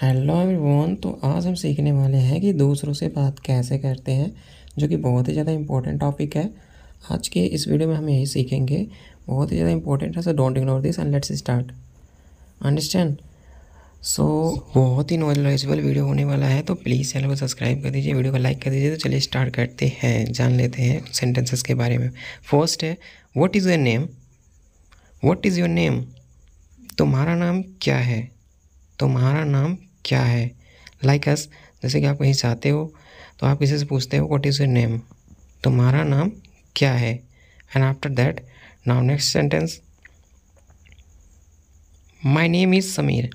hello everyone तो आज हम सीखने वाले हैं कि दूसरों से बात कैसे करते हैं जो कि बहुत ही ज़्यादा इंपॉर्टेंट टॉपिक है आज के इस वीडियो में हम यही सीखेंगे बहुत ही ज़्यादा इंपॉर्टेंट है so don't ignore this and let's start understand so बहुत ही नॉलेजेबल वीडियो होने वाला है तो प्लीज़ चैनल को सब्सक्राइब कर दीजिए वीडियो को लाइक कर दीजिए तो चलिए स्टार्ट करते हैं जान लेते हैं सेंटेंसेस के बारे में फर्स्ट है what is your name what is your name तुम्हारा नाम क्या है तुम्हारा नाम क्या है लाइक like अस जैसे कि आप कहीं जाते हो तो आप किसी से पूछते हो वॉट इज़ योर नेम तुम्हारा नाम क्या है and after that now next sentence my name is Sameer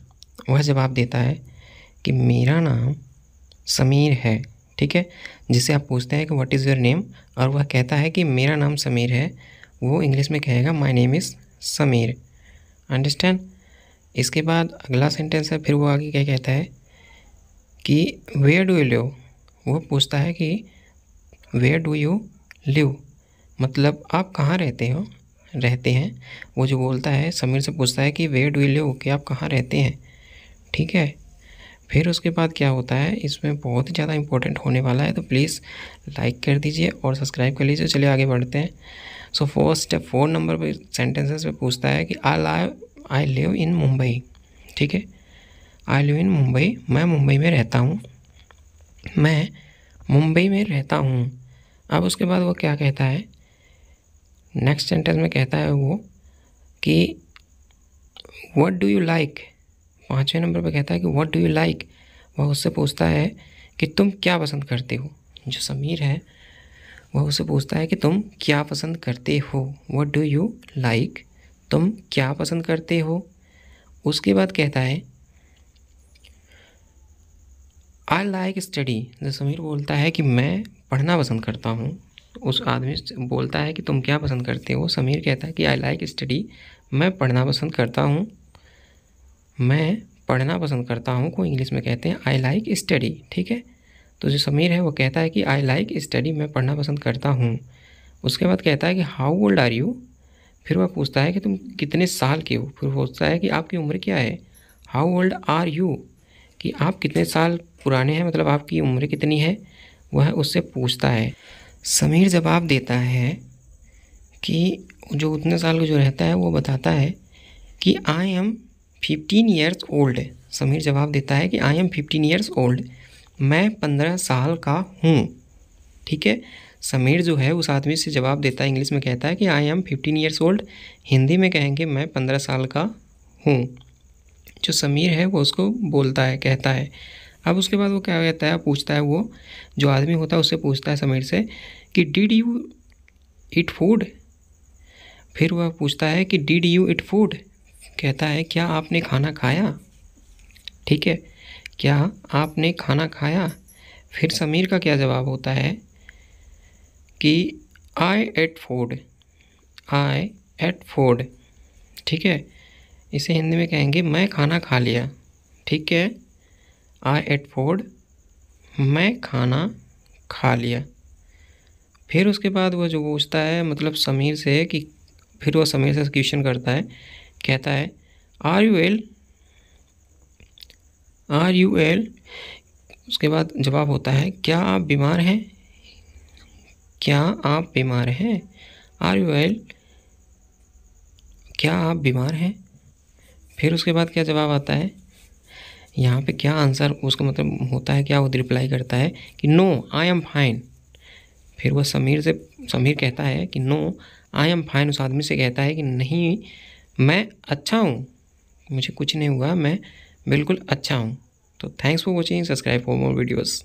वह जवाब देता है कि मेरा नाम समीर है ठीक है जिसे आप पूछते हैं कि वट इज़ योर नेम और वह कहता है कि मेरा नाम समीर है वो इंग्लिश में कहेगा my name is Sameer understand इसके बाद अगला सेंटेंस है फिर वो आगे क्या कहता है कि वे डू यू लिव वो पूछता है कि वे डू यू लिव मतलब आप कहाँ रहते हो रहते हैं वो जो बोलता है समीर से पूछता है कि वे डू यू लिव कि आप कहाँ रहते हैं ठीक है फिर उसके बाद क्या होता है इसमें बहुत ही ज़्यादा इंपॉर्टेंट होने वाला है तो प्लीज़ लाइक कर दीजिए और सब्सक्राइब कर लीजिए चलिए आगे बढ़ते हैं सो फर्स्ट फोर नंबर पर सेंटेंसेस पे पूछता है कि I live I live in Mumbai ठीक है आई लिव इन मुंबई मैं मुंबई में रहता हूँ मैं मुंबई में रहता हूँ अब उसके बाद वो क्या कहता है नेक्स्ट सेंटेंस में कहता है वो कि वट डू यू लाइक पाँचवें नंबर पे कहता है कि वट डू यू लाइक वह उससे पूछता है कि तुम क्या पसंद करते हो जो समीर है वह उससे पूछता है कि तुम क्या पसंद करते हो वट डू यू लाइक तुम क्या पसंद करते हो उसके बाद कहता है आई लाइक स्टडी जो समीर बोलता है कि मैं पढ़ना पसंद करता हूँ उस आदमी बोलता है कि तुम क्या पसंद करते हो समीर कहता है कि आई लाइक स्टडी मैं पढ़ना पसंद करता हूँ मैं पढ़ना पसंद करता हूँ को इंग्लिश में कहते हैं आई लाइक स्टडी ठीक है तो जो समीर है वो कहता है कि आई लाइक स्टडी मैं पढ़ना पसंद करता हूँ उसके बाद कहता है कि हाउ ओल्ड आर यू फिर वह पूछता है कि तुम कितने साल के हो फिर पूछता है कि आपकी उम्र क्या है हाउ ओल्ड आर यू कि आप कितने साल पुराने हैं मतलब आपकी उम्र कितनी है वह उससे पूछता है समीर जवाब देता है कि जो उतने साल का जो रहता है वो बताता है कि I am fifteen years old Sameer जवाब देता है कि I am fifteen years old मैं पंद्रह साल का हूँ ठीक है समीर जो है उस आदमी से जवाब देता है इंग्लिश में कहता है कि I am fifteen years old Hindi में कहेंगे मैं पंद्रह साल का हूँ जो समीर है वो उसको बोलता है कहता है अब उसके बाद वो क्या कहता है पूछता है वो जो आदमी होता है उससे पूछता है समीर से कि डिड यू इट फूड फिर वह पूछता है कि डिड यू इट फूड कहता है क्या आपने खाना खाया ठीक है क्या आपने खाना खाया फिर समीर का क्या जवाब होता है कि I ate food I ate food ठीक है इसे हिंदी में कहेंगे मैं खाना खा लिया ठीक है आई एट फोर्ड मैं खाना खा लिया फिर उसके बाद वो जो पूछता है मतलब समीर से कि फिर वो समीर से क्वेश्चन करता है कहता है are you well are you well उसके बाद जवाब होता है क्या आप बीमार हैं क्या आप बीमार हैं आर यू वेल क्या आप बीमार हैं फिर उसके बाद क्या जवाब आता है यहाँ पे क्या आंसर उसका मतलब होता है क्या वो रिप्लाई करता है कि नो आई एम फाइन फिर वह समीर से समीर कहता है कि नो आई एम फाइन उस आदमी से कहता है कि नहीं मैं अच्छा हूँ मुझे कुछ नहीं हुआ मैं बिल्कुल अच्छा हूँ तो thanks for watching subscribe for more videos